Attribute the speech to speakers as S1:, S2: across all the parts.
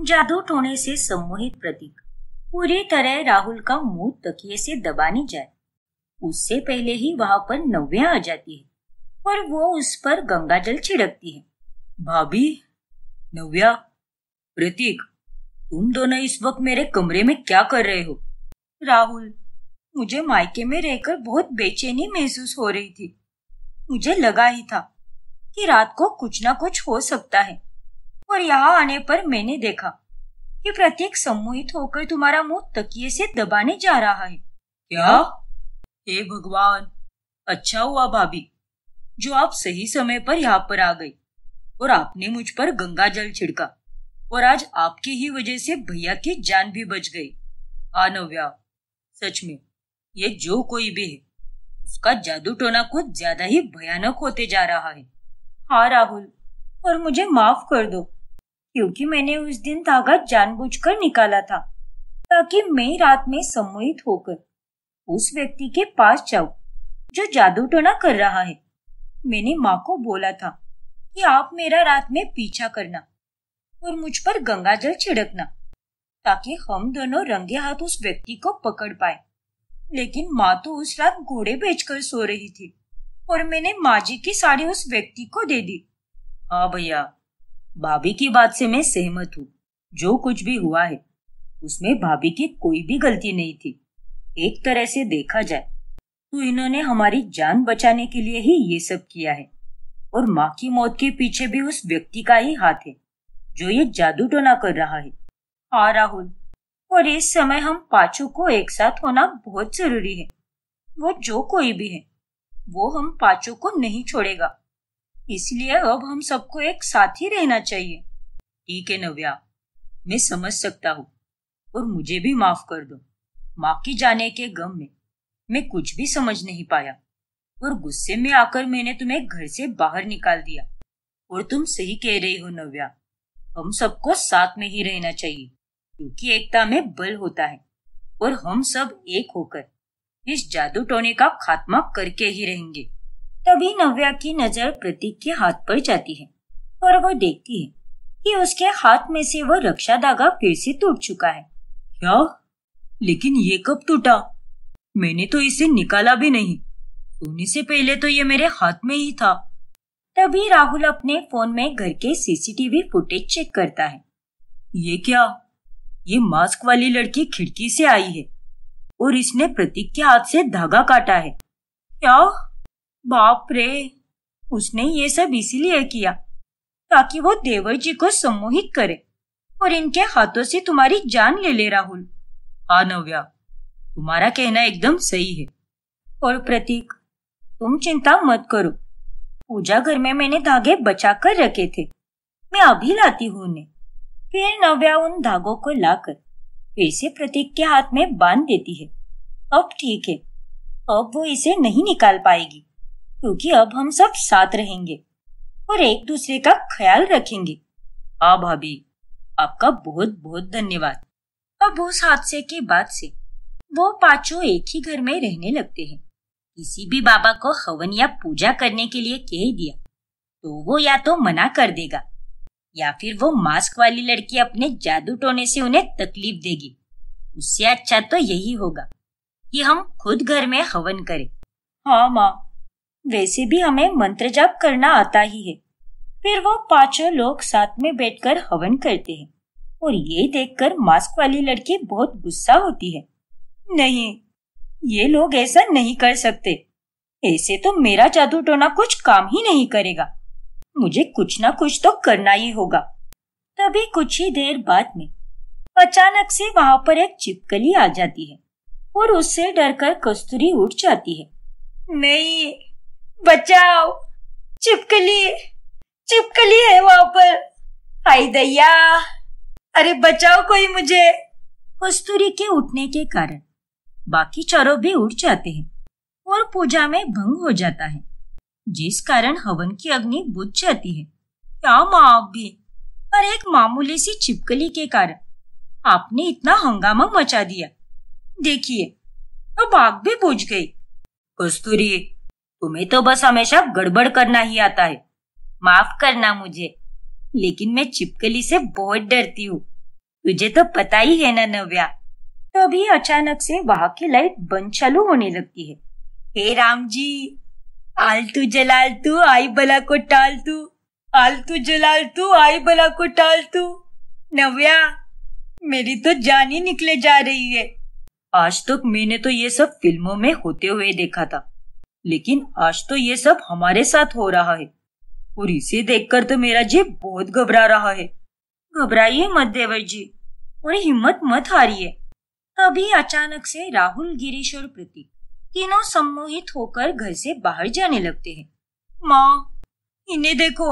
S1: जादू टोने से सम्मोहित प्रतीक पूरी तरह राहुल का मुंह तकिए से दबाने जाए उससे पहले ही वहां पर नव्या आ जाती है और वो उस पर गंगा जल छिड़कती है भाभी नव्या प्रतीक तुम दोनों इस वक्त मेरे कमरे में क्या कर रहे हो राहुल मुझे मायके में रहकर बहुत बेचैनी महसूस हो रही थी मुझे लगा ही था कि रात को कुछ ना कुछ हो सकता है और यहाँ आने पर मैंने देखा कि प्रत्येक सम्मोहित होकर तुम्हारा मुंह तकिए से दबाने जा रहा है क्या हे भगवान अच्छा हुआ भाभी जो आप सही समय पर यहाँ पर आ गई और आपने मुझ पर गंगा जल छिड़का और आज आपकी ही वजह से भैया की जान भी बच गई हाँ नव्या सच में ये जो कोई भी है उसका जादू टोना कुछ ज्यादा ही भयानक होते जा रहा है हाँ राहुल और मुझे माफ कर दो क्योंकि मैंने उस दिन धागा जानबूझकर निकाला था ताकि मैं रात में सम्मोहित होकर उस व्यक्ति के पास जाऊं जो जादू टोना कर रहा है मैंने माँ को बोला था कि आप मेरा रात में पीछा करना और मुझ पर गंगा जल छिड़कना ताकि हम दोनों रंगे हाथ उस व्यक्ति को पकड़ पाए लेकिन माँ तो उस रात घोड़े बेचकर सो रही थी और मैंने माँ जी की साड़ी उस व्यक्ति को दे दी हाँ भैया भाभी की बात से मैं सहमत हूँ जो कुछ भी हुआ है उसमें भाभी की कोई भी गलती नहीं थी एक तरह से देखा जाए तो इन्होंने हमारी जान बचाने के लिए ही ये सब किया है और माँ की मौत के पीछे भी उस व्यक्ति का ही हाथ है जो ये जादू टोना कर रहा है हाँ राहुल और इस समय हम पांचों को एक साथ होना बहुत जरूरी है वो जो कोई भी है वो हम पांचों को नहीं छोड़ेगा इसलिए अब हम सबको एक साथ ही रहना चाहिए ठीक है नव्या मैं समझ सकता हूँ और मुझे भी माफ कर दो माँ की जाने के गम में मैं कुछ भी समझ नहीं पाया और गुस्से में आकर मैंने तुम्हें घर से बाहर निकाल दिया और तुम सही कह रही हो नव्या हम सबको साथ में ही रहना चाहिए क्योंकि एकता में बल होता है और हम सब एक होकर इस जादू टोने का खात्मा करके ही रहेंगे तभी नव्या की नजर प्रतीक के हाथ पर जाती है और वो देखती है कि उसके हाथ में से वो रक्षा धागा फिर से टूट चुका है क्या लेकिन ये कब टूटा मैंने तो इसे निकाला भी नहीं सोने से पहले तो ये मेरे हाथ में ही था तभी राहुल अपने फोन में घर के सीसीटीवी फुटेज चेक करता है ये क्या ये मास्क वाली लड़की खिड़की से आई है और इसने प्रतीक के हाथ से धागा काटा है क्या बाप रे उसने ये सब इसीलिए किया ताकि वो देवर जी को सम्मोहित करे और इनके हाथों से तुम्हारी जान ले ले राहुल हाँ नव्या तुम्हारा कहना एकदम सही है और प्रतीक तुम चिंता मत करो पूजा घर में मैंने धागे बचा कर रखे थे मैं अभी लाती हूँ उन्हें फिर नव्या उन धागों को लाकर फिर से प्रतीक के हाथ में बांध देती है अब ठीक है अब वो इसे नहीं निकाल पाएगी क्योंकि अब हम सब साथ रहेंगे और एक दूसरे का ख्याल रखेंगे हाँ भाभी आपका बहुत बहुत धन्यवाद अब उस हादसे के बाद से वो पांचों एक ही घर में रहने लगते हैं किसी भी बाबा को हवन या पूजा करने के लिए कह दिया तो वो या तो मना कर देगा या फिर वो मास्क वाली लड़की अपने जादू टोने से उन्हें तकलीफ देगी उससे अच्छा तो यही होगा कि हम खुद घर में हवन करें हाँ माँ वैसे भी हमें मंत्र जाप करना आता ही है फिर वो पांचों लोग साथ में बैठकर हवन करते हैं और ये देखकर मास्क वाली लड़की बहुत गुस्सा होती है नहीं ये लोग ऐसा नहीं कर सकते ऐसे तो मेरा जादू टोना कुछ काम ही नहीं करेगा मुझे कुछ ना कुछ तो करना ही होगा तभी कुछ ही देर बाद में अचानक से वहां पर एक चिपकली आ जाती है और उससे डरकर कस्तूरी उठ जाती है नहीं बचाओ चिपकली चिपकली है वहां पर आई दैया अरे बचाओ कोई मुझे कस्तूरी के उठने के कारण बाकी चारों भी उठ जाते हैं और पूजा में भंग हो जाता है जिस कारण हवन की अग्नि बुझ जाती है क्या माँ भी पर एक मामूली सी चिपकली के कारण आपने इतना हंगामा मचा दिया देखिए अब आग भी बुझ गई कस्तूरी तुम्हें तो बस हमेशा गड़बड़ करना ही आता है माफ करना मुझे लेकिन मैं चिपकली से बहुत डरती हूँ तुझे तो पता ही है ना नव्या तभी अचानक से वहां की लाइट बंद चालू होने लगती है हे राम जी आलतू तू आई बला को टाल तू आलतू तू आई बला को टाल तू नव्या मेरी तो जान ही निकले जा रही है आज तक मैंने तो ये सब फिल्मों में होते हुए देखा था लेकिन आज तो ये सब हमारे साथ हो रहा है और इसे देखकर तो मेरा जी बहुत घबरा रहा है घबराइए मत देवर जी और हिम्मत मत हारिए तभी अचानक से राहुल गिरीश और प्रतीक तीनों सम्मोहित होकर घर से बाहर जाने लगते हैं माँ इन्हें देखो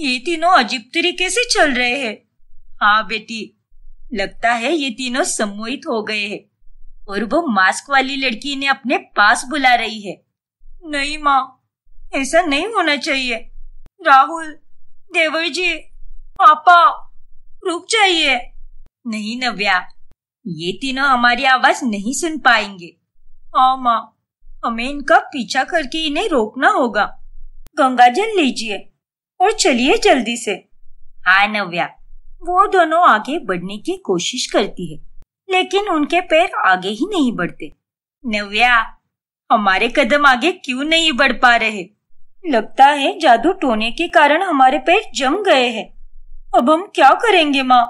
S1: ये तीनों अजीब तरीके से चल रहे हैं हाँ बेटी लगता है ये तीनों सम्मोहित हो गए हैं और वो मास्क वाली लड़की ने अपने पास बुला रही है नहीं माँ ऐसा नहीं होना चाहिए राहुल देवर जी पापा रुक जाइए नहीं नव्या ये तीनों हमारी आवाज नहीं सुन पाएंगे हाँ माँ हमें इनका पीछा करके इन्हें रोकना होगा गंगा जल लीजिए और चलिए जल्दी से हाँ नव्या वो दोनों आगे बढ़ने की कोशिश करती है लेकिन उनके पैर आगे ही नहीं बढ़ते नव्या हमारे कदम आगे क्यों नहीं बढ़ पा रहे लगता है जादू टोने के कारण हमारे पैर जम गए हैं अब हम क्या करेंगे माँ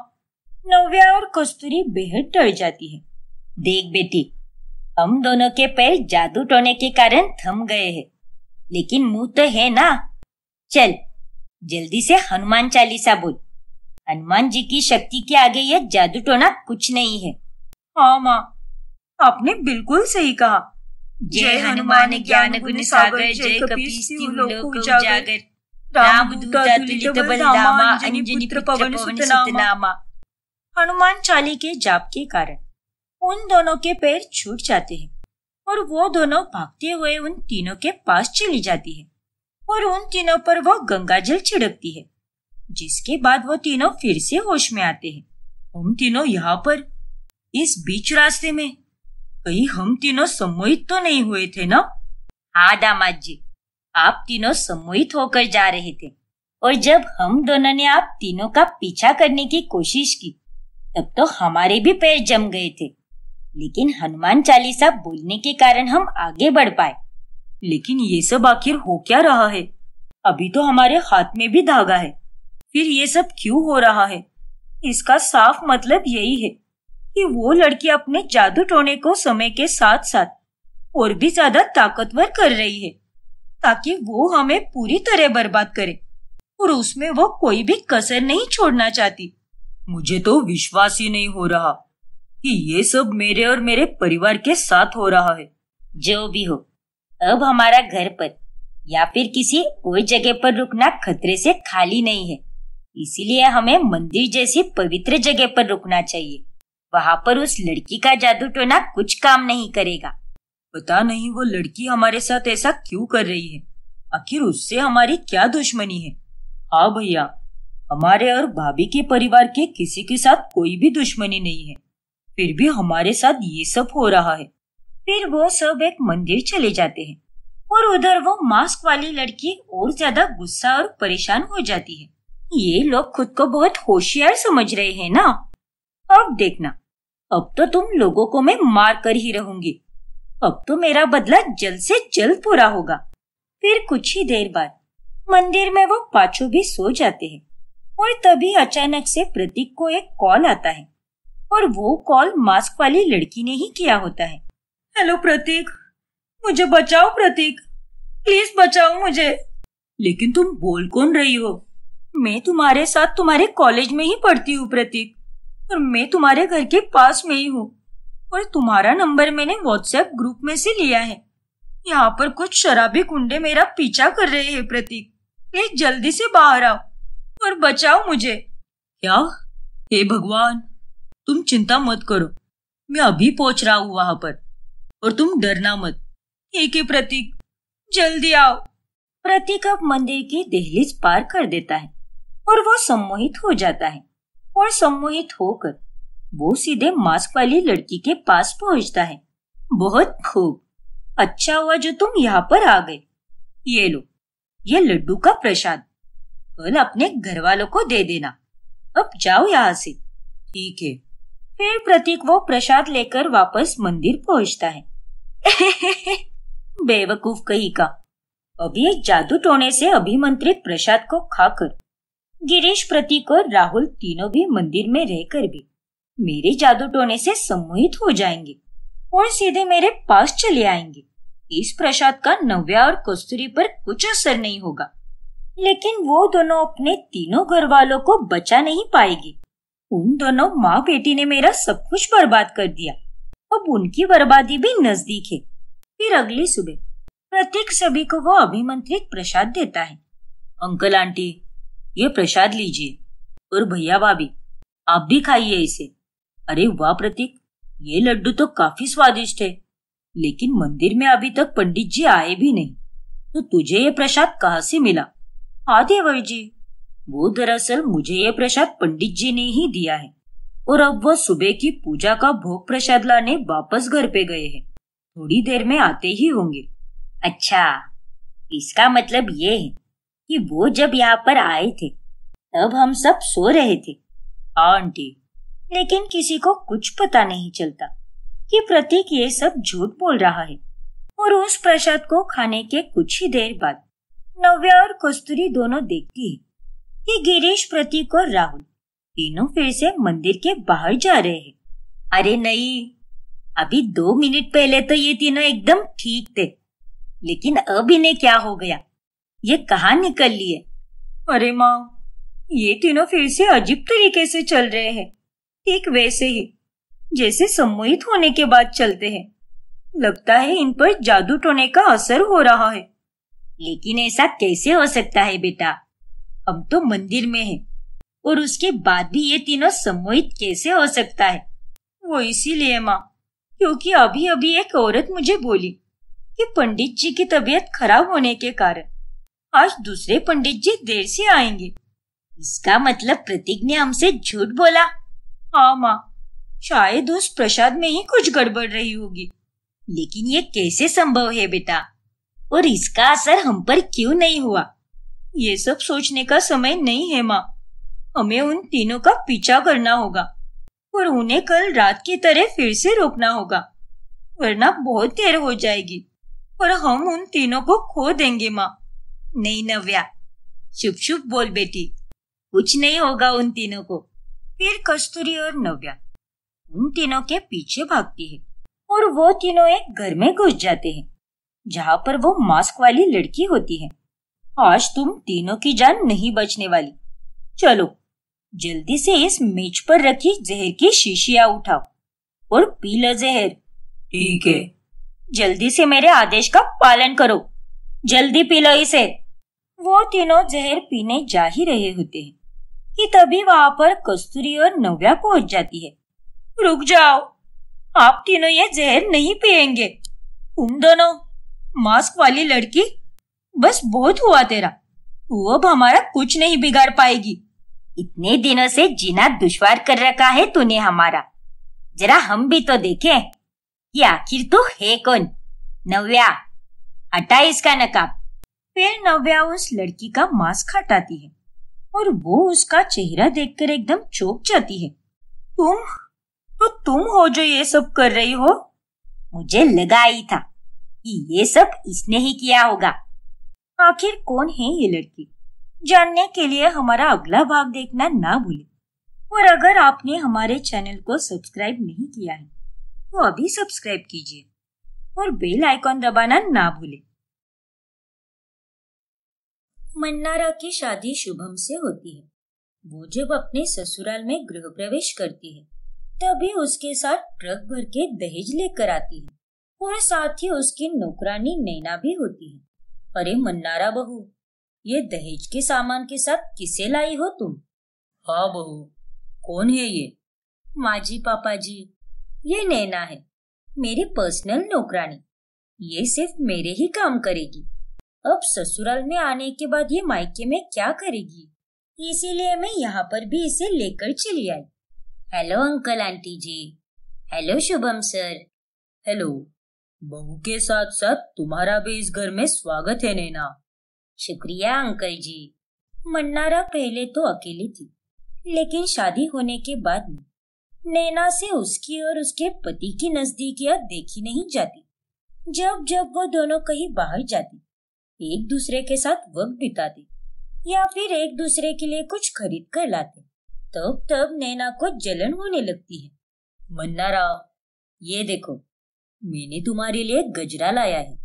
S1: नव्या और कस्तूरी बेहद डर जाती है देख बेटी हम दोनों के पैर जादू टोने के कारण थम गए हैं लेकिन मुंह तो है ना चल जल्दी से हनुमान चालीसा बोल हनुमान जी की शक्ति के आगे यह जादू टोना कुछ नहीं है हाँ माँ आपने बिल्कुल सही कहा जय हनुमान ज्ञान गुण सागर जय कपीस्यु लोक उजागर राम अंजनी पवन हनुमान चाली के जाप के कारण उन दोनों के पैर छूट जाते हैं और वो दोनों भागते हुए उन तीनों के पास चली जाती है और उन तीनों पर वो गंगा जल छिड़कती है जिसके बाद वो तीनों फिर से होश में आते हैं उन तीनों यहाँ पर इस बीच रास्ते में कहीं हम तीनों सम्मोहित तो नहीं हुए थे ना हाँ दामाद जी आप तीनों सम्मोहित होकर जा रहे थे और जब हम दोनों ने आप तीनों का पीछा करने की कोशिश की तब तो हमारे भी पैर जम गए थे लेकिन हनुमान चालीसा बोलने के कारण हम आगे बढ़ पाए लेकिन ये सब आखिर हो क्या रहा है अभी तो हमारे हाथ में भी धागा है फिर ये सब क्यों हो रहा है इसका साफ मतलब यही है कि वो लड़की अपने जादू टोने को समय के साथ साथ और भी ज्यादा ताकतवर कर रही है ताकि वो हमें पूरी तरह बर्बाद करे और उसमें वो कोई भी कसर नहीं छोड़ना चाहती मुझे तो विश्वास ही नहीं हो रहा कि ये सब मेरे और मेरे परिवार के साथ हो रहा है जो भी हो अब हमारा घर पर या फिर किसी कोई जगह पर रुकना खतरे से खाली नहीं है इसीलिए हमें मंदिर जैसी पवित्र जगह पर रुकना चाहिए वहाँ पर उस लड़की का जादू टोना कुछ काम नहीं करेगा पता नहीं वो लड़की हमारे साथ ऐसा क्यों कर रही है आखिर उससे हमारी क्या दुश्मनी है हाँ भैया हमारे और भाभी के परिवार के किसी के साथ कोई भी दुश्मनी नहीं है फिर भी हमारे साथ ये सब हो रहा है फिर वो सब एक मंदिर चले जाते हैं और उधर वो मास्क वाली लड़की और ज्यादा गुस्सा और परेशान हो जाती है ये लोग खुद को बहुत होशियार समझ रहे हैं ना अब देखना अब तो तुम लोगों को मैं मार कर ही रहूंगी अब तो मेरा बदला जल्द से जल्द पूरा होगा फिर कुछ ही देर बाद मंदिर में वो पाछो भी सो जाते हैं और तभी अचानक से प्रतीक को एक कॉल आता है और वो कॉल मास्क वाली लड़की ने ही किया होता है हेलो प्रतीक मुझे बचाओ प्रतीक प्लीज बचाओ मुझे लेकिन तुम बोल कौन रही हो मैं तुम्हारे साथ तुम्हारे कॉलेज में ही पढ़ती हूँ प्रतीक और मैं तुम्हारे घर के पास में ही हूँ और तुम्हारा नंबर मैंने व्हाट्सएप ग्रुप में से लिया है यहाँ पर कुछ शराबी कुंडे मेरा पीछा कर रहे हैं प्रतीक प्लीज जल्दी से बाहर आओ और बचाओ मुझे क्या हे भगवान तुम चिंता मत करो मैं अभी पहुंच रहा हूँ वहां पर और तुम डरना मत ठीक है प्रतीक जल्दी आओ प्रतीक अब मंदिर की दहलीज पार कर देता है और वो सम्मोहित हो जाता है और सम्मोहित होकर वो सीधे मास्क वाली लड़की के पास पहुंचता है बहुत खूब अच्छा हुआ जो तुम यहाँ पर आ गए ये लो ये लड्डू का प्रसाद कल अपने घर वालों को दे देना अब जाओ यहाँ से ठीक है फिर प्रतीक वो प्रसाद लेकर वापस मंदिर पहुंचता है बेवकूफ कही का अभी एक जादू टोने से अभिमंत्रित प्रसाद को खाकर गिरीश प्रतीक और राहुल तीनों भी मंदिर में रहकर भी मेरे जादू टोने से सम्मोहित हो जाएंगे और सीधे मेरे पास चले आएंगे इस प्रसाद का नव्या और कस्तूरी पर कुछ असर नहीं होगा लेकिन वो दोनों अपने तीनों घर वालों को बचा नहीं पाएगी उन दोनों माँ बेटी ने मेरा सब कुछ बर्बाद कर दिया अब उनकी बर्बादी भी नजदीक है फिर अगली सुबह प्रतीक सभी को वो अभिमंत्रित प्रसाद देता है अंकल आंटी ये प्रसाद लीजिए और भैया भाभी आप भी खाइए इसे अरे वाह प्रतीक ये लड्डू तो काफी स्वादिष्ट है लेकिन मंदिर में अभी तक पंडित जी आए भी नहीं तो तुझे ये प्रसाद कहाँ से मिला हाँ देवर जी वो दरअसल मुझे ये प्रसाद पंडित जी ने ही दिया है और अब वह सुबह की पूजा का भोग प्रसाद लाने वापस घर पे गए हैं थोड़ी देर में आते ही होंगे अच्छा इसका मतलब ये है कि वो जब यहाँ पर आए थे तब हम सब सो रहे थे आंटी लेकिन किसी को कुछ पता नहीं चलता कि प्रतीक ये सब झूठ बोल रहा है और उस प्रसाद को खाने के कुछ ही देर बाद नव्या और कस्तूरी दोनों देखती है कि गिरीश प्रतीक और राहुल तीनों फिर से मंदिर के बाहर जा रहे हैं अरे नहीं अभी दो मिनट पहले तो ये तीनों एकदम ठीक थे लेकिन अब इन्हें क्या हो गया ये कहा निकल लिए अरे माँ ये तीनों फिर से अजीब तरीके से चल रहे हैं ठीक वैसे ही जैसे सम्मोहित होने के बाद चलते हैं लगता है इन पर जादू टोने का असर हो रहा है लेकिन ऐसा कैसे हो सकता है बेटा हम तो मंदिर में हैं और उसके बाद भी ये तीनों सम्मोहित कैसे हो सकता है वो इसीलिए माँ क्योंकि अभी अभी एक औरत मुझे बोली कि पंडित जी की तबीयत खराब होने के कारण आज दूसरे पंडित जी देर से आएंगे इसका मतलब प्रतीक ने हमसे झूठ बोला हाँ माँ शायद उस प्रसाद में ही कुछ गड़बड़ रही होगी लेकिन ये कैसे संभव है बेटा और इसका असर हम पर क्यों नहीं हुआ ये सब सोचने का समय नहीं है माँ हमें उन तीनों का पीछा करना होगा और उन्हें कल रात की तरह फिर से रोकना होगा वरना बहुत देर हो जाएगी और हम उन तीनों को खो देंगे माँ नहीं नव्या शुभ शुभ बोल बेटी कुछ नहीं होगा उन तीनों को फिर कस्तूरी और नव्या उन तीनों के पीछे भागती है और वो तीनों एक घर में घुस जाते हैं जहाँ पर वो मास्क वाली लड़की होती है आज तुम तीनों की जान नहीं बचने वाली चलो जल्दी से इस मेज पर रखी जहर की शीशिया उठाओ और पी लो जहर ठीक है जल्दी से मेरे आदेश का पालन करो जल्दी पी लो इसे वो तीनों जहर पीने जा ही रहे होते हैं कि तभी वहां पर कस्तूरी और नव्या पहुंच जाती है रुक जाओ आप तीनों ये जहर नहीं पिएंगे तुम दोनों मास्क वाली लड़की बस बहुत हुआ तेरा वो अब हमारा कुछ नहीं बिगाड़ पाएगी इतने दिनों से जीना दुश्वार कर रखा है तूने हमारा जरा हम भी तो देखें ये आखिर तो है कौन नव्या हटा इसका नकाब फिर नव्या उस लड़की का मास्क हटाती है और वो उसका चेहरा देखकर एकदम चौक जाती है तुम तो तुम हो जो ये सब कर रही हो मुझे लगा ही था कि ये सब इसने ही किया होगा आखिर कौन है ये लड़की जानने के लिए हमारा अगला भाग देखना ना भूले और अगर आपने हमारे चैनल को सब्सक्राइब नहीं किया है तो अभी सब्सक्राइब कीजिए और बेल आइकॉन दबाना ना भूलें मन्नारा की शादी शुभम से होती है वो जब अपने ससुराल में गृह प्रवेश करती है तभी उसके साथ ट्रक भर के दहेज लेकर आती है और साथ ही उसकी नौकरानी नैना भी होती है अरे मन्नारा बहू ये दहेज के सामान के साथ किसे लाई हो तुम हाँ बहू कौन है ये माजी पापा जी ये नैना है मेरी पर्सनल नौकरानी ये सिर्फ मेरे ही काम करेगी अब ससुराल में आने के बाद ये मायके में क्या करेगी इसीलिए मैं यहाँ पर भी इसे लेकर चली आई hello uncle aunty ji hello Shubham sir hello बहू के साथ साथ तुम्हारा भी इस घर में स्वागत है नैना शुक्रिया अंकल जी मन्नारा पहले तो अकेली थी लेकिन शादी होने के बाद नैना से उसकी और उसके पति की नजदीकियां देखी नहीं जाती जब जब वो दोनों कहीं बाहर जाती एक दूसरे के साथ वक्त बिताते या फिर एक दूसरे के लिए कुछ खरीद कर लाते तब तब नैना को जलन होने लगती है मन्ना राव ये देखो मैंने तुम्हारे लिए गजरा लाया है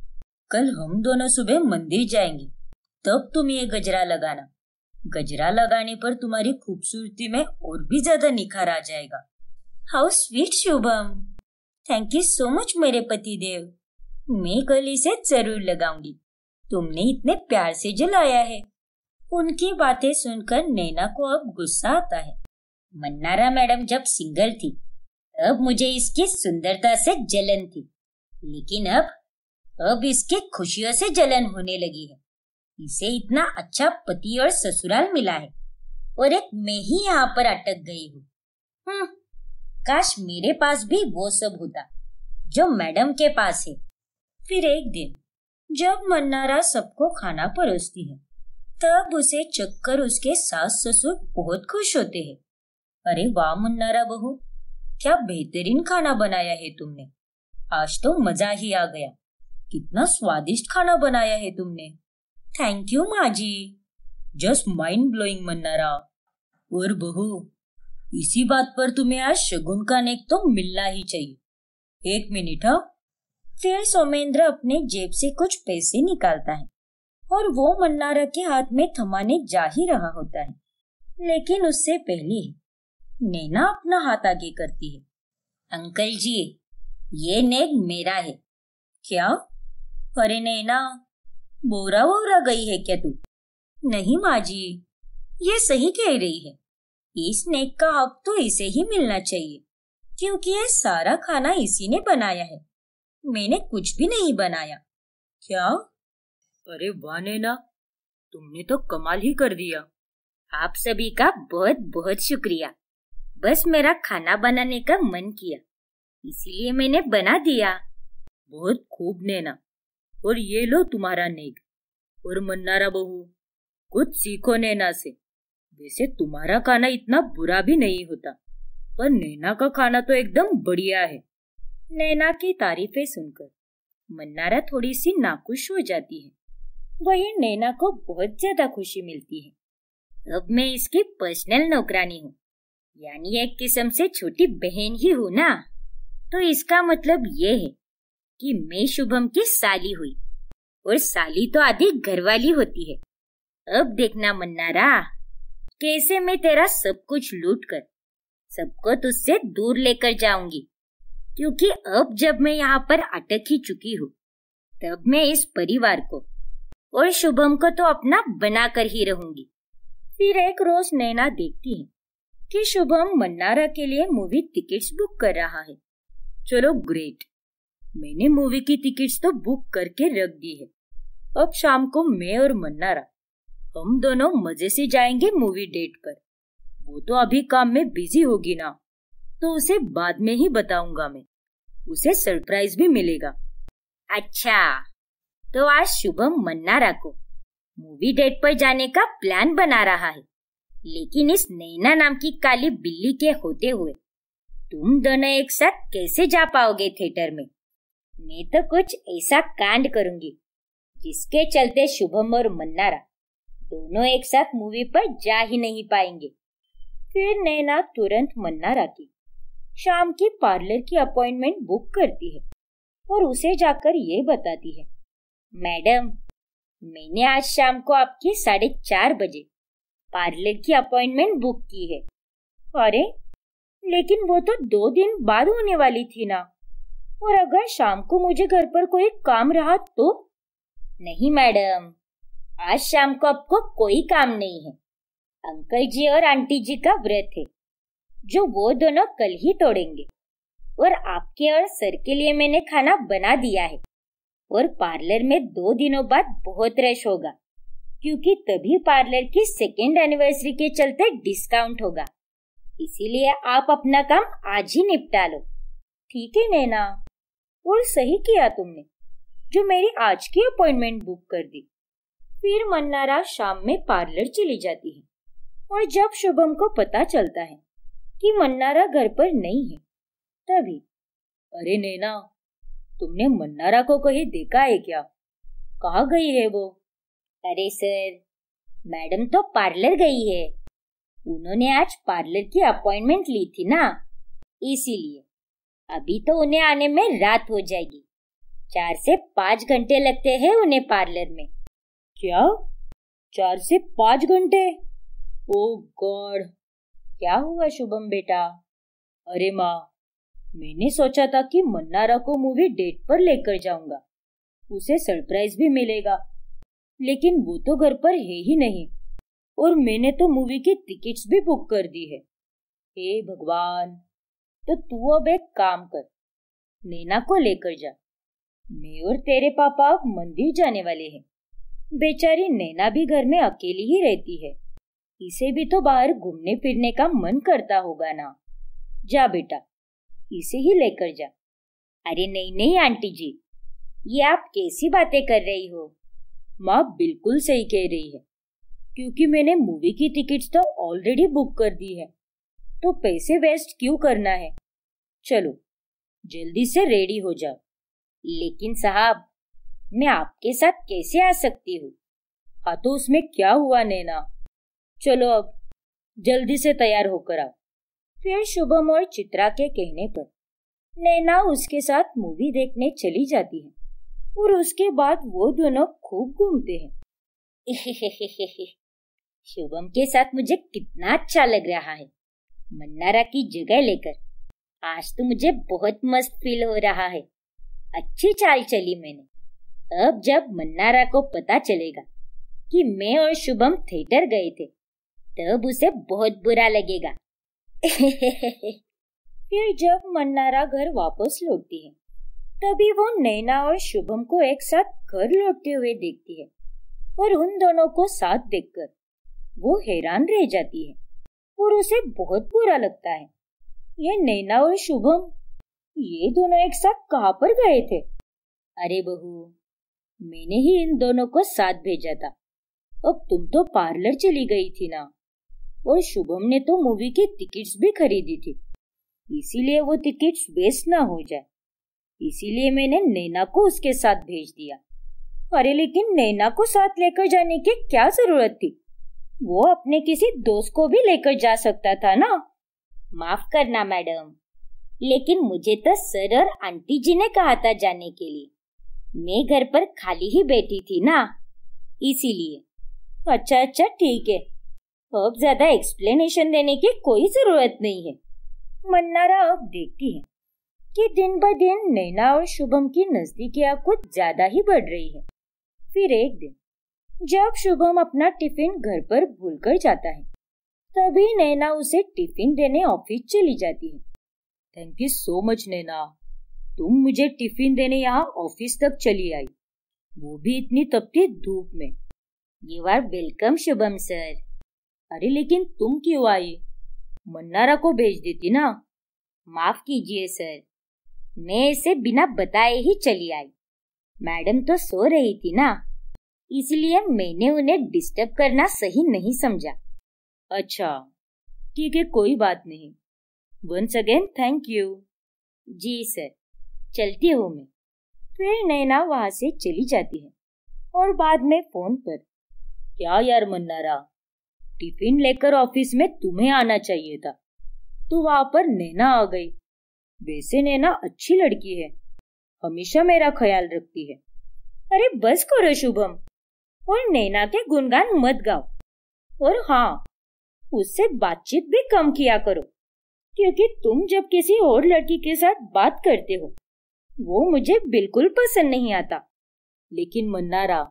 S1: कल हम दोनों सुबह मंदिर जाएंगे तब तुम ये गजरा लगाना गजरा लगाने पर तुम्हारी खूबसूरती में और भी ज्यादा निखार आ जाएगा how sweet Shubham thank you so much मेरे पति देव मैं कल इसे जरूर लगाऊंगी तुमने इतने प्यार से जलाया है उनकी बातें सुनकर नैना को अब गुस्सा आता है मन्नारा मैडम जब सिंगल थी अब मुझे इसकी सुंदरता से जलन थी लेकिन अब अब इसकी खुशियों से जलन होने लगी है इसे इतना अच्छा पति और ससुराल मिला है और एक मैं ही यहाँ पर अटक गई हूँ हम्म, काश मेरे पास भी वो सब होता जो मैडम के पास है फिर एक दिन जब मन्नारा सबको खाना परोसती है तब उसे चक्कर उसके सास ससुर बहुत खुश होते हैं अरे वाह मुन्नारा बहू क्या बेहतरीन खाना बनाया है तुमने आज तो मजा ही आ गया कितना स्वादिष्ट खाना बनाया है तुमने थैंक यू माजी जस्ट माइंड ब्लोइंग मन्नारा और बहू इसी बात पर तुम्हें आज शगुन का नेक तो मिलना ही चाहिए एक मिनट हाँ फिर सोमेंद्र अपने जेब से कुछ पैसे निकालता है और वो मन्नारा के हाथ में थमाने जा ही रहा होता है लेकिन उससे पहले नैना अपना हाथ आगे करती है अंकल जी ये नेग मेरा है क्या अरे नैना बोरा बोरा गई है क्या तू नहीं माँ जी ये सही कह रही है इस नेक का हक तो इसे ही मिलना चाहिए क्योंकि ये सारा खाना इसी ने बनाया है मैंने कुछ भी नहीं बनाया क्या अरे वाह नैना तुमने तो कमाल ही कर दिया आप सभी का बहुत बहुत शुक्रिया बस मेरा खाना बनाने का मन किया इसीलिए मैंने बना दिया बहुत खूब नैना और ये लो तुम्हारा नेग और मन्नारा बहू कुछ सीखो नैना से वैसे तुम्हारा खाना इतना बुरा भी नहीं होता पर नैना का खाना तो एकदम बढ़िया है नैना की तारीफें सुनकर मन्नारा थोड़ी सी नाखुश हो जाती है वहीं नैना को बहुत ज्यादा खुशी मिलती है अब मैं इसकी पर्सनल नौकरानी हूँ यानी एक किस्म से छोटी बहन ही हूँ ना तो इसका मतलब ये है कि मैं शुभम की साली हुई और साली तो आधी घरवाली होती है अब देखना मन्नारा कैसे मैं तेरा सब कुछ लूट कर सबको तुझसे दूर लेकर जाऊंगी क्योंकि अब जब मैं यहाँ पर अटक ही चुकी हूँ तब मैं इस परिवार को और शुभम को तो अपना बना कर ही रहूंगी फिर एक रोज नैना देखती है कि शुभम मन्नारा के लिए मूवी टिकट्स बुक कर रहा है चलो ग्रेट मैंने मूवी की टिकट्स तो बुक करके रख दी है अब शाम को मैं और मन्नारा हम दोनों मजे से जाएंगे मूवी डेट पर वो तो अभी काम में बिजी होगी ना तो उसे बाद में ही बताऊंगा मैं उसे सरप्राइज भी मिलेगा अच्छा तो आज शुभम मन्ना रखो मूवी डेट पर जाने का प्लान बना रहा है लेकिन इस नैना नाम की काली बिल्ली के होते हुए तुम दोनों एक साथ कैसे जा पाओगे थिएटर में मैं तो कुछ ऐसा कांड करूंगी जिसके चलते शुभम और मन्नारा दोनों एक साथ मूवी पर जा ही नहीं पाएंगे फिर नैना तुरंत मन्नारा की शाम की पार्लर की अपॉइंटमेंट बुक करती है और उसे जाकर ये बताती है मैडम मैंने आज शाम को आपकी साढ़े चार बजे पार्लर की अपॉइंटमेंट बुक की है अरे लेकिन वो तो दो दिन बाद होने वाली थी ना और अगर शाम को मुझे घर पर कोई काम रहा तो नहीं मैडम आज शाम को आपको कोई काम नहीं है अंकल जी और आंटी जी का व्रत है जो वो दोनों कल ही तोड़ेंगे और आपके और सर के लिए मैंने खाना बना दिया है और पार्लर में दो दिनों बाद बहुत रश होगा क्योंकि तभी पार्लर की सेकेंड एनिवर्सरी के चलते डिस्काउंट होगा इसीलिए आप अपना काम आज ही निपटा लो ठीक है नैना और सही किया तुमने जो मेरी आज की अपॉइंटमेंट बुक कर दी फिर मन्नारा शाम में पार्लर चली जाती है और जब शुभम को पता चलता है कि मन्नारा घर पर नहीं है तभी अरे नैना तुमने मन्नारा को कहीं देखा है क्या कहा गई है वो अरे सर मैडम तो पार्लर गई है उन्होंने आज पार्लर की अपॉइंटमेंट ली थी ना इसीलिए अभी तो उन्हें आने में रात हो जाएगी चार से पाँच घंटे लगते हैं उन्हें पार्लर में क्या चार से पाँच घंटे ओ गॉड क्या हुआ शुभम बेटा अरे माँ मैंने सोचा था कि मन्नारा को मूवी डेट पर लेकर जाऊंगा उसे सरप्राइज भी मिलेगा लेकिन वो तो घर पर है ही नहीं और मैंने तो मूवी की टिकट्स भी बुक कर दी है हे भगवान तो तू अब एक काम कर नैना को लेकर जा मैं और तेरे पापा अब मंदिर जाने वाले हैं बेचारी नैना भी घर में अकेली ही रहती है इसे भी तो बाहर घूमने फिरने का मन करता होगा ना जा बेटा इसे ही लेकर जा अरे नहीं नहीं आंटी जी ये आप कैसी बातें कर रही हो माँ बिल्कुल सही कह रही है क्योंकि मैंने मूवी की टिकट तो ऑलरेडी बुक कर दी है तो पैसे वेस्ट क्यों करना है चलो जल्दी से रेडी हो जाओ लेकिन साहब मैं आपके साथ कैसे आ सकती हूँ हाँ तो उसमें क्या हुआ नैना चलो अब जल्दी से तैयार होकर आओ फिर शुभम और चित्रा के कहने पर नैना उसके साथ मूवी देखने चली जाती है और उसके बाद वो दोनों खूब घूमते हैं शुभम के साथ मुझे कितना अच्छा लग रहा है मन्नारा की जगह लेकर आज तो मुझे बहुत मस्त फील हो रहा है अच्छी चाल चली मैंने अब जब मन्नारा को पता चलेगा कि मैं और शुभम थिएटर गए थे तब उसे बहुत बुरा लगेगा फिर जब मन्नारा घर वापस लौटती है तभी वो नैना और शुभम को एक साथ घर लौटते हुए देखती है और उन दोनों को साथ देखकर वो हैरान रह जाती है और उसे बहुत बुरा लगता है ये नैना और शुभम ये दोनों एक साथ कहाँ पर गए थे अरे बहू मैंने ही इन दोनों को साथ भेजा था अब तुम तो पार्लर चली गई थी ना और शुभम ने तो मूवी की टिकट्स भी खरीदी थी इसीलिए वो टिकट्स वेस्ट ना हो जाए इसीलिए मैंने नैना को उसके साथ भेज दिया अरे लेकिन नैना को साथ लेकर जाने की क्या जरूरत थी वो अपने किसी दोस्त को भी लेकर जा सकता था ना माफ करना मैडम लेकिन मुझे तो सर और आंटी जी ने कहा था जाने के लिए मैं घर पर खाली ही बैठी थी ना इसीलिए अच्छा अच्छा ठीक है अब ज्यादा एक्सप्लेनेशन देने की कोई जरूरत नहीं है मन्नारा अब देखती है कि दिन ब दिन नैना और शुभम की नजदीकियां कुछ ज्यादा ही बढ़ रही है फिर एक दिन जब शुभम अपना टिफिन घर पर भूल कर जाता है तभी नैना उसे टिफिन देने ऑफिस चली जाती है thank you so much Naina तुम मुझे टिफिन देने यहाँ ऑफिस तक चली आई वो भी इतनी तपती धूप में you are welcome Shubham sir अरे लेकिन तुम क्यों आई मन्नारा को भेज देती ना माफ कीजिए सर मैं इसे बिना बताए ही चली आई मैडम तो सो रही थी ना इसलिए मैंने उन्हें डिस्टर्ब करना सही नहीं समझा अच्छा ठीक है कोई बात नहीं once again thank you ji sir चलती हूँ मैं फिर नैना वहां से चली जाती है और बाद में फोन पर क्या यार मन्नारा टिफिन लेकर ऑफिस में तुम्हें आना चाहिए था तो वहां पर नैना आ गई वैसे नैना अच्छी लड़की है हमेशा मेरा ख्याल रखती है अरे बस करो शुभम और नैना के गुणगान मत गाओ और हाँ उससे बातचीत भी कम किया करो क्योंकि तुम जब किसी और लड़की के साथ बात करते हो वो मुझे बिल्कुल पसंद नहीं आता लेकिन मन्नारा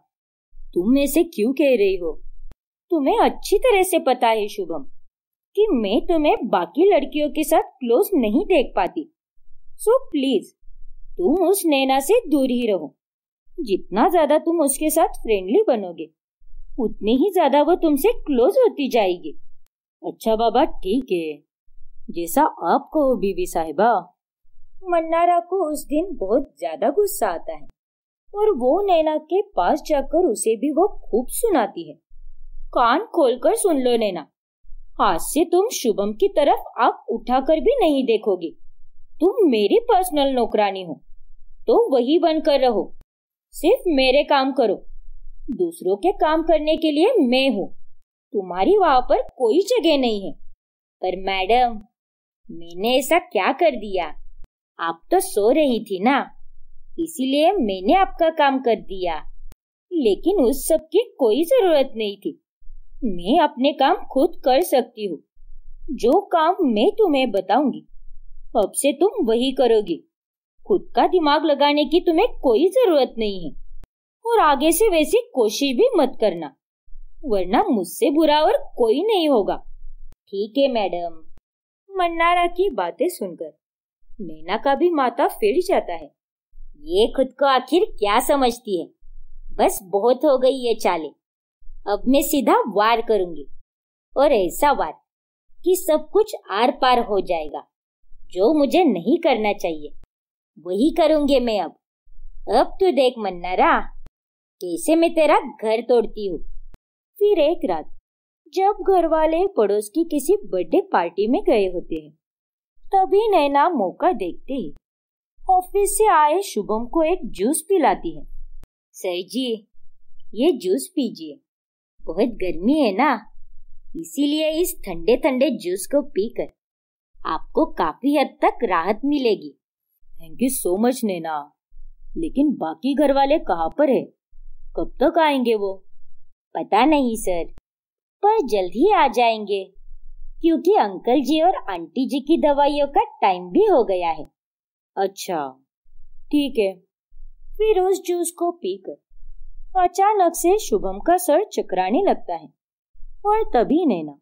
S1: तुम ऐसे क्यों कह रही हो तुम्हें अच्छी तरह से पता है शुभम कि मैं तुम्हें बाकी लड़कियों के साथ क्लोज नहीं देख पाती सो प्लीज तुम उस नैना से दूर ही रहो जितना ज्यादा तुम उसके साथ फ्रेंडली बनोगे उतनी ही ज्यादा वो तुमसे क्लोज होती जाएगी अच्छा बाबा ठीक है जैसा आप कहो बीबी साहिबा मन्नारा को उस दिन बहुत ज्यादा गुस्सा आता है और वो नैना के पास जाकर उसे भी वो खूब सुनाती है कान खोलकर सुन लो नैना आज से तुम शुभम की तरफ उठा उठाकर भी नहीं देखोगे तुम मेरी पर्सनल नौकरानी हो तो वही बनकर रहो सिर्फ मेरे काम करो दूसरों के काम करने के लिए मैं हूँ तुम्हारी वहां पर कोई जगह नहीं है पर मैडम मैंने ऐसा क्या कर दिया आप तो सो रही थी ना इसीलिए मैंने आपका काम कर दिया लेकिन उस सब की कोई जरूरत नहीं थी मैं अपने काम खुद कर सकती हूँ जो काम मैं तुम्हें बताऊंगी अब से तुम वही करोगी खुद का दिमाग लगाने की तुम्हें कोई जरूरत नहीं है और आगे से वैसी कोशिश भी मत करना वरना मुझसे बुरा और कोई नहीं होगा ठीक है मैडम मन्नारा की बातें सुनकर मैना का भी माता फिर जाता है ये खुद को आखिर क्या समझती है बस बहुत हो गई ये चाले अब मैं सीधा वार करूंगी और ऐसा वार कि सब कुछ आर पार हो जाएगा जो मुझे नहीं करना चाहिए वही करूंगी मैं अब अब तो देख मन्नारा कैसे मैं तेरा घर तोड़ती हूँ फिर एक रात जब घर वाले पड़ोस की किसी बर्थडे पार्टी में गए होते हैं तभी नैना मौका देखते ही ऑफिस से आए शुभम को एक जूस पिलाती है सर जी ये जूस पीजिए बहुत गर्मी है ना इसीलिए इस ठंडे ठंडे जूस को पीकर आपको काफी हद तक राहत मिलेगी thank you so much Naina लेकिन बाकी घर वाले कहाँ पर है कब तक आएंगे वो पता नहीं सर पर जल्द ही आ जाएंगे क्योंकि अंकल जी और आंटी जी की दवाइयों का टाइम भी हो गया है अच्छा ठीक है फिर उस जूस को पीकर तो अचानक से शुभम का सर चकराने लगता है और तभी नैना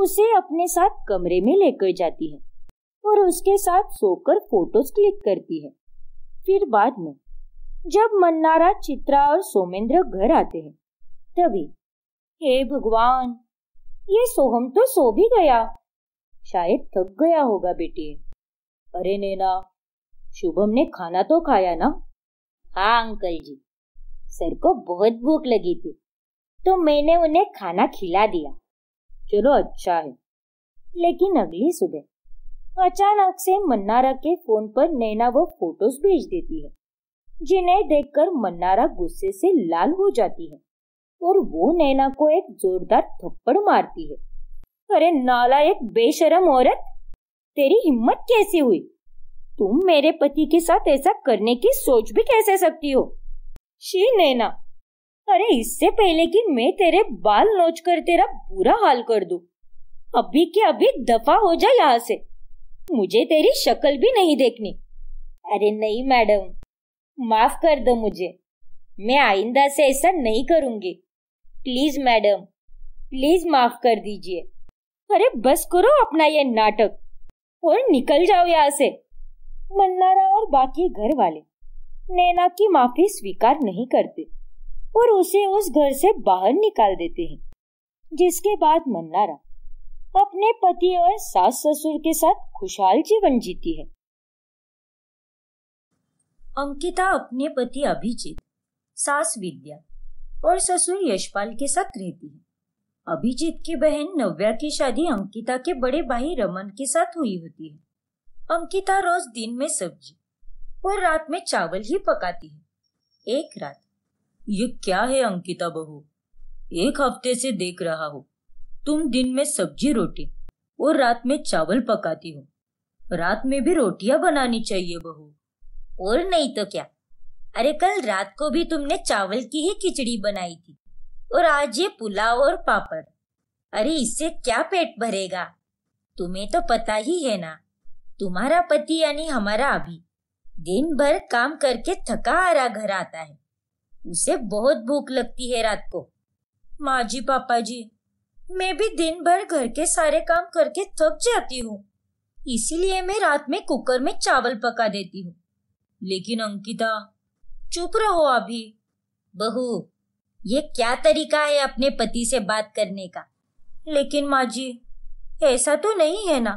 S1: उसे अपने साथ कमरे में लेकर जाती है और उसके साथ सोकर फोटोज क्लिक करती है फिर बाद में जब मन्नारा चित्रा और सोमेंद्र घर आते हैं तभी हे भगवान ये सोहम तो सो भी गया शायद थक गया होगा बेटी अरे नैना शुभम ने खाना तो खाया ना हाँ अंकल जी सर को बहुत भूख लगी थी तो मैंने उन्हें खाना खिला दिया चलो अच्छा है लेकिन अगली सुबह अचानक से मन्नारा के फोन पर नैना वो फोटोज भेज देती है जिन्हें देखकर मन्नारा गुस्से से लाल हो जाती है और वो नैना को एक जोरदार थप्पड़ मारती है अरे नाला एक बेशरम औरत तेरी हिम्मत कैसे हुई तुम मेरे पति के साथ ऐसा करने की सोच भी कैसे सकती हो शी नैना अरे इससे पहले कि मैं तेरे बाल नोच कर तेरा बुरा हाल कर दू अभी के अभी दफा हो जा यहाँ से मुझे तेरी शक्ल भी नहीं देखनी अरे नहीं मैडम माफ कर दो मुझे मैं आइंदा से ऐसा नहीं करूंगी प्लीज मैडम प्लीज माफ कर दीजिए अरे बस करो अपना ये नाटक और निकल जाओ यहाँ से मन्नारा और बाकी घर वाले नैना की माफी स्वीकार नहीं करते और उसे उस घर से बाहर निकाल देते हैं जिसके बाद मन्नारा अपने पति और सास ससुर के साथ खुशहाल जीवन जीती है अंकिता अपने पति अभिजीत सास विद्या और ससुर यशपाल के साथ रहती है अभिजीत की बहन नव्या की शादी अंकिता के बड़े भाई रमन के साथ हुई होती है अंकिता रोज दिन में सब्जी और रात में चावल ही पकाती है एक रात ये क्या है अंकिता बहू एक हफ्ते से देख रहा हो तुम दिन में सब्जी रोटी और रात में चावल पकाती हो रात में भी रोटियां बनानी चाहिए बहू और नहीं तो क्या अरे कल रात को भी तुमने चावल की ही खिचड़ी बनाई थी और आज ये पुलाव और पापड़ अरे इससे क्या पेट भरेगा तुम्हें तो पता ही है ना तुम्हारा पति यानी हमारा अभी दिन भर काम करके थका हारा घर आता है उसे बहुत भूख लगती है रात को माँ जी पापा जी मैं भी दिन भर घर के सारे काम करके थक जाती हूँ इसीलिए मैं रात में कुकर में चावल पका देती हूँ लेकिन अंकिता चुप रहो अभी बहू ये क्या तरीका है अपने पति से बात करने का लेकिन माँ जी ऐसा तो नहीं है ना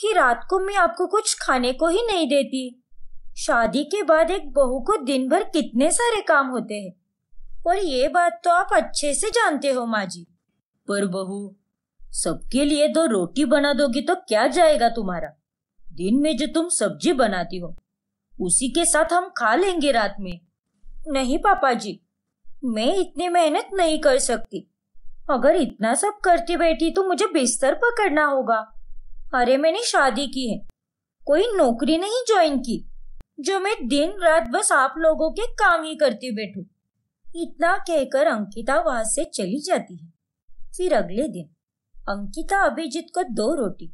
S1: कि रात को मैं आपको कुछ खाने को ही नहीं देती शादी के बाद एक बहू को दिन भर कितने सारे काम होते हैं और ये बात तो आप अच्छे से जानते हो माँ जी पर बहू सबके लिए दो तो रोटी बना दोगी तो क्या जाएगा तुम्हारा दिन में जो तुम सब्जी बनाती हो उसी के साथ हम खा लेंगे रात में नहीं पापा जी मैं इतनी मेहनत नहीं कर सकती अगर इतना सब करती बैठी तो मुझे बिस्तर पकड़ना होगा अरे मैंने शादी की है कोई नौकरी नहीं ज्वाइन की जो मैं दिन रात बस आप लोगों के काम ही करती बैठू इतना कहकर अंकिता वहां से चली जाती है फिर अगले दिन अंकिता अभिजीत को दो रोटी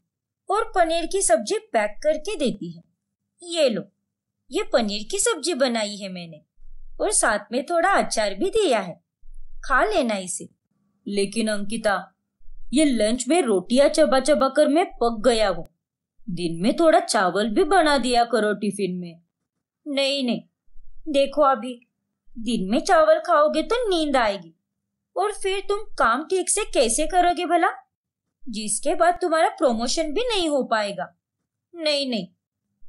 S1: और पनीर की सब्जी पैक करके देती है ये लो ये पनीर की सब्जी बनाई है मैंने और साथ में थोड़ा अचार भी दिया है खा लेना इसे लेकिन अंकिता ये लंच में रोटियां चबा चबा कर मैं पक गया हूँ दिन में थोड़ा चावल भी बना दिया करो टिफिन में नहीं नहीं देखो अभी दिन में चावल खाओगे तो नींद आएगी और फिर तुम काम ठीक से कैसे करोगे भला जिसके बाद तुम्हारा प्रमोशन भी नहीं हो पाएगा नहीं नहीं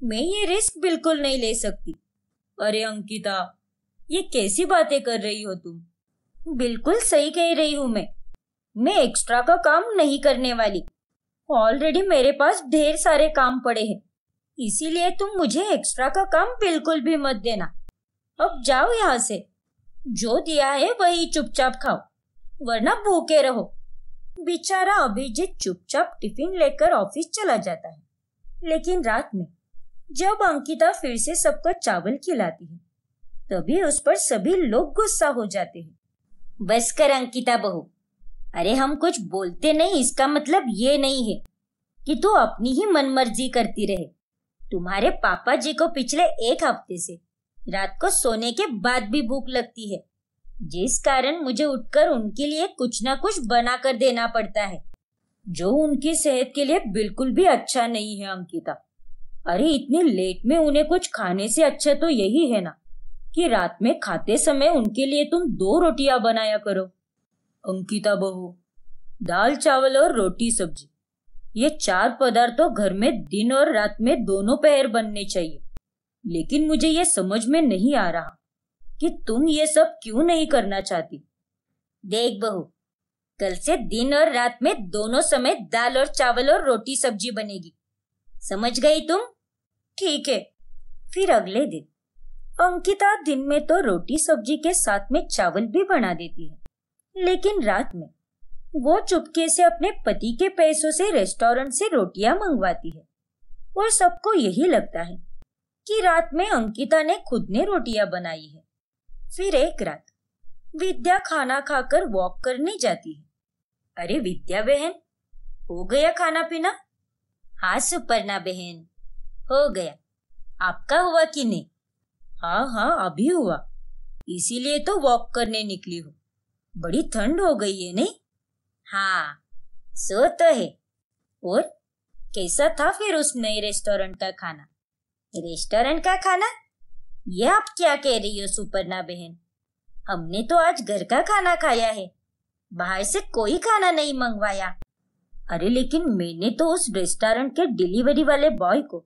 S1: मैं ये रिस्क बिल्कुल नहीं ले सकती अरे अंकिता ये कैसी बातें कर रही हो तुम बिल्कुल सही कह रही हूँ मैं मैं एक्स्ट्रा का काम नहीं करने वाली ऑलरेडी मेरे पास ढेर सारे काम पड़े हैं इसीलिए तुम मुझे एक्स्ट्रा का काम बिल्कुल भी मत देना अब जाओ यहाँ से जो दिया है वही चुपचाप खाओ वरना भूखे रहो बेचारा अभिजीत चुपचाप टिफिन लेकर ऑफिस चला जाता है लेकिन रात में जब अंकिता फिर से सबको चावल खिलाती है तभी उस पर सभी लोग गुस्सा हो जाते हैं बस कर अंकिता बहू अरे हम कुछ बोलते नहीं इसका मतलब ये नहीं है कि तू अपनी ही मनमर्जी करती रहे तुम्हारे पापा जी को पिछले एक हफ्ते से रात को सोने के बाद भी भूख लगती है जिस कारण मुझे उठकर उनके लिए कुछ ना कुछ बना कर देना पड़ता है जो उनकी सेहत के लिए बिल्कुल भी अच्छा नहीं है अंकिता अरे इतनी लेट में उन्हें कुछ खाने से अच्छा तो यही है ना कि रात में खाते समय उनके लिए तुम दो रोटियां बनाया करो अंकिता बहू दाल चावल और रोटी सब्जी ये चार पदार्थों घर में दिन और रात में दोनों पैर बनने चाहिए लेकिन मुझे ये समझ में नहीं आ रहा कि तुम ये सब क्यों नहीं करना चाहती देख बहू कल से दिन और रात में दोनों समय दाल और चावल और रोटी सब्जी बनेगी समझ गई तुम ठीक है फिर अगले दिन अंकिता दिन में तो रोटी सब्जी के साथ में चावल भी बना देती है लेकिन रात में वो चुपके से अपने पति के पैसों से रेस्टोरेंट से रोटियां मंगवाती है और सबको यही लगता है कि रात में अंकिता ने खुद ने रोटियां बनाई है फिर एक रात विद्या खाना खाकर वॉक करने जाती है अरे विद्या बहन हो गया खाना पीना हाँ सुपर्णा बहन हो गया आपका हुआ कि नहीं हाँ हाँ अभी हुआ इसीलिए तो वॉक करने निकली हो बड़ी ठंड हो गई है नहीं हाँ सो तो है और कैसा था फिर उस नए रेस्टोरेंट का खाना रेस्टोरेंट का खाना ये आप क्या कह रही हो सुपर्णा बहन हमने तो आज घर का खाना खाया है बाहर से कोई खाना नहीं मंगवाया अरे लेकिन मैंने तो उस रेस्टोरेंट के डिलीवरी वाले बॉय को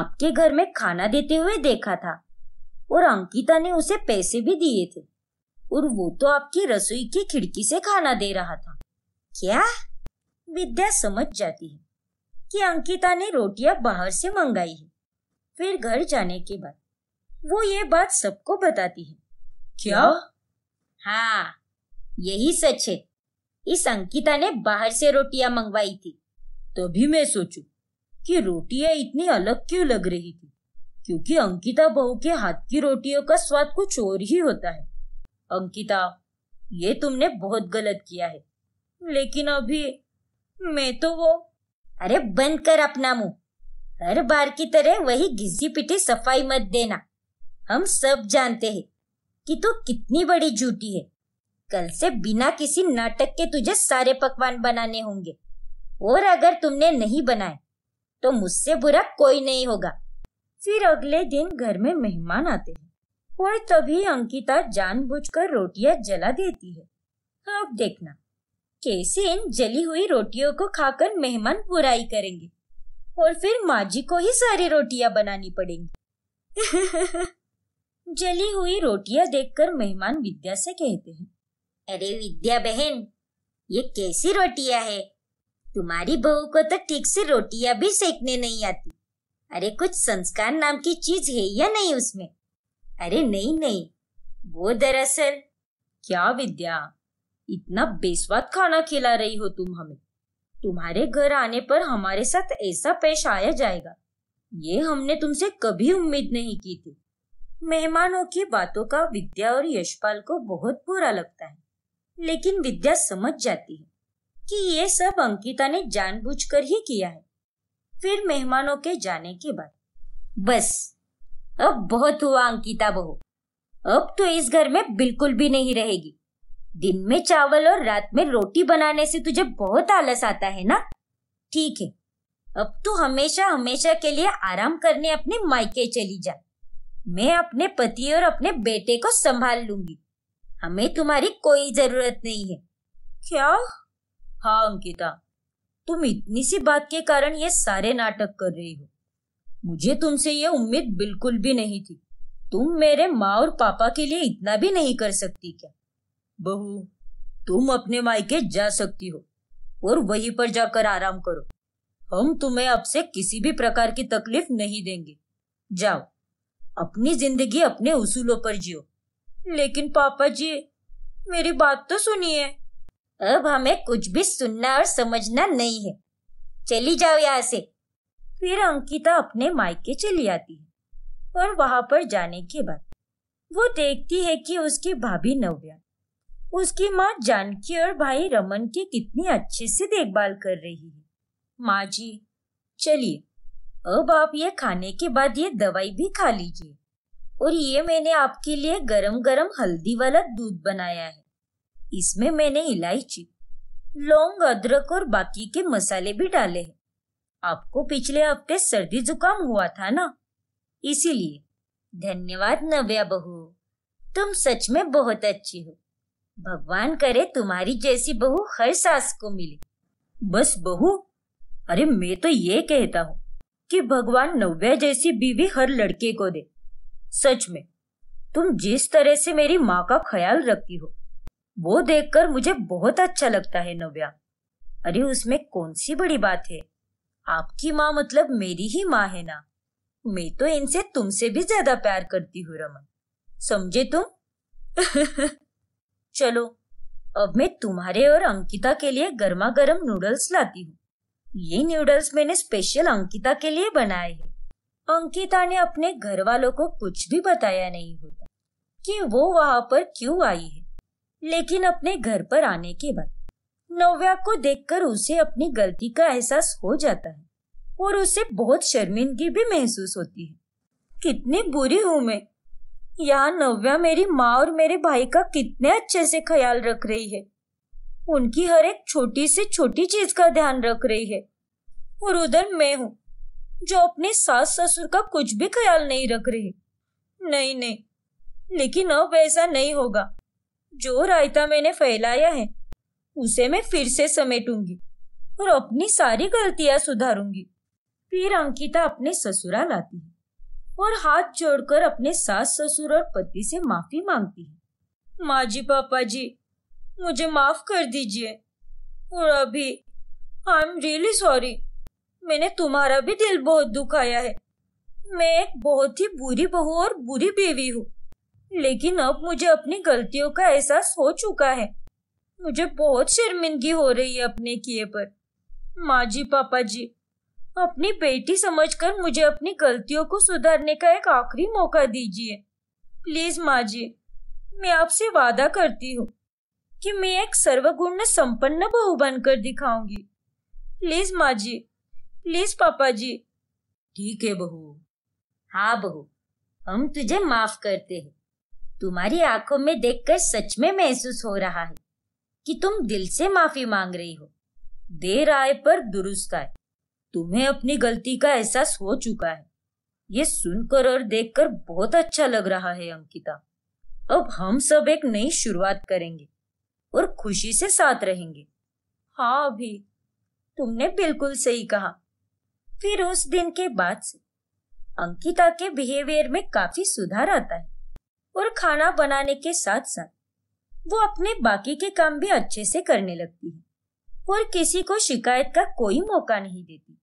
S1: आपके घर में खाना देते हुए देखा था और अंकिता ने उसे पैसे भी दिए थे और वो तो आपकी रसोई की खिड़की से खाना दे रहा था क्या विद्या समझ जाती है कि अंकिता ने रोटियां बाहर से मंगाई है फिर घर जाने के बाद वो ये बात सबको बताती है क्या हाँ यही सच है इस अंकिता ने बाहर से रोटियां मंगवाई थी तभी मैं सोचू कि रोटियां इतनी अलग क्यों लग रही थी क्योंकि अंकिता बहू के हाथ की रोटियों का स्वाद कुछ और ही होता है अंकिता ये तुमने बहुत गलत किया है लेकिन अभी मैं तो वो अरे बंद कर अपना मुंह हर बार की तरह वही घिसी पिटी सफाई मत देना हम सब जानते हैं कि तू तो कितनी बड़ी झूठी है कल से बिना किसी नाटक के तुझे सारे पकवान बनाने होंगे और अगर तुमने नहीं बनाए तो मुझसे बुरा कोई नहीं होगा फिर अगले दिन घर में मेहमान आते हैं और तभी अंकिता जानबूझकर रोटियां जला देती है अब देखना कैसे इन जली हुई रोटियों को खाकर मेहमान बुराई करेंगे और फिर माँ जी को ही सारी रोटियां बनानी पड़ेंगी जली हुई रोटियां देखकर मेहमान विद्या से कहते हैं अरे विद्या बहन ये कैसी रोटियां है तुम्हारी बहू को तो ठीक से रोटियां भी सेकने नहीं आती अरे कुछ संस्कार नाम की चीज है या नहीं उसमें अरे नहीं नहीं वो दरअसल क्या विद्या इतना बेस्वाद खाना खिला रही हो तुम हमें तुम्हारे घर आने पर हमारे साथ ऐसा पेश आया जाएगा ये हमने तुमसे कभी उम्मीद नहीं की थी मेहमानों की बातों का विद्या और यशपाल को बहुत बुरा लगता है लेकिन विद्या समझ जाती है कि ये सब अंकिता ने जानबूझकर ही किया है फिर मेहमानों के जाने के बाद बस अब बहुत हुआ अंकिता बहु अब तो इस घर में बिल्कुल भी नहीं रहेगी दिन में चावल और रात में रोटी बनाने से तुझे बहुत आलस आता है ना ठीक है अब तू हमेशा हमेशा के लिए आराम करने अपने मायके चली जा मैं अपने पति और अपने बेटे को संभाल लूंगी हमें तुम्हारी कोई जरूरत नहीं है क्या हाँ अंकिता तुम इतनी सी बात के कारण ये सारे नाटक कर रही हो मुझे तुमसे ये उम्मीद बिल्कुल भी नहीं थी तुम मेरे माँ और पापा के लिए इतना भी नहीं कर सकती क्या बहू तुम अपने मायके जा सकती हो और वहीं पर जाकर आराम करो हम तुम्हें अब से किसी भी प्रकार की तकलीफ नहीं देंगे जाओ अपनी जिंदगी अपने उसूलों पर जियो लेकिन पापा जी मेरी बात तो सुनिए अब हमें कुछ भी सुनना और समझना नहीं है चली जाओ यहाँ से फिर अंकिता अपने मायके चली आती है और वहां पर जाने के बाद वो देखती है कि उसकी भाभी नव्या उसकी माँ जानकी और भाई रमन की कितनी अच्छे से देखभाल कर रही है माँ जी चलिए अब आप ये खाने के बाद ये दवाई भी खा लीजिए और ये मैंने आपके लिए गरम गरम हल्दी वाला दूध बनाया है इसमें मैंने इलायची लौंग अदरक और बाकी के मसाले भी डाले हैं आपको पिछले हफ्ते सर्दी जुकाम हुआ था ना इसीलिए धन्यवाद नव्या बहू तुम सच में बहुत अच्छी हो भगवान करे तुम्हारी जैसी बहू हर सास को मिले बस बहू अरे मैं तो ये कहता हूँ कि भगवान नव्या जैसी बीवी हर लड़के को दे सच में तुम जिस तरह से मेरी माँ का ख्याल रखती हो वो देखकर मुझे बहुत अच्छा लगता है नव्या अरे उसमें कौन सी बड़ी बात है आपकी माँ मतलब मेरी ही माँ है ना मैं तो इनसे तुमसे भी ज्यादा प्यार करती हूँ रमन समझे तुम चलो अब मैं तुम्हारे और अंकिता के लिए गर्मा गर्म नूडल्स लाती हूँ ये नूडल्स मैंने स्पेशल अंकिता के लिए बनाए हैं अंकिता ने अपने घर वालों को कुछ भी बताया नहीं होता कि वो वहां पर क्यों आई है लेकिन अपने घर पर आने के बाद नव्या को देखकर उसे अपनी गलती का एहसास हो जाता है और उसे बहुत शर्मिंदगी भी महसूस होती है कितनी बुरी हूं मैं यहाँ नव्या मेरी माँ और मेरे भाई का कितने अच्छे से ख्याल रख रही है उनकी हर एक छोटी से छोटी चीज का ध्यान रख रही है और उधर मैं हूँ जो अपने सास ससुर का कुछ भी ख्याल नहीं रख रही नहीं नहीं लेकिन अब ऐसा नहीं होगा जो रायता मैंने फैलाया है उसे मैं फिर से समेटूंगी और अपनी सारी गलतियां सुधारूंगी फिर अंकिता अपने ससुराल आती है और हाथ जोड़कर अपने सास ससुर और पति से माफी मांगती है माँ जी पापा जी मुझे माफ कर दीजिए और अभी आई एम रियली सॉरी मैंने तुम्हारा भी दिल बहुत दुखाया है मैं एक बहुत ही बुरी बहू और बुरी बीवी हूँ लेकिन अब मुझे अपनी गलतियों का एहसास हो चुका है मुझे बहुत शर्मिंदगी हो रही है अपने किए पर माँ जी पापा जी अपनी बेटी समझकर मुझे अपनी गलतियों को सुधारने का एक आखिरी मौका दीजिए प्लीज माँ जी मैं आपसे वादा करती हूँ कि मैं एक सर्वगुण संपन्न बहू बनकर दिखाऊंगी प्लीज माँ जी प्लीज पापा जी ठीक है बहू हाँ बहू हम तुझे माफ करते हैं तुम्हारी आंखों में देखकर सच में महसूस हो रहा है कि तुम दिल से माफी मांग रही हो देर आए पर दुरुस्त आए तुम्हें अपनी गलती का एहसास हो चुका है ये सुनकर और देखकर बहुत अच्छा लग रहा है अंकिता अब हम सब एक नई शुरुआत करेंगे और खुशी से साथ रहेंगे हाँ अभी तुमने बिल्कुल सही कहा फिर उस दिन के बाद से अंकिता के बिहेवियर में काफी सुधार आता है और खाना बनाने के साथ साथ वो अपने बाकी के काम भी अच्छे से करने लगती है और किसी को शिकायत का कोई मौका नहीं देती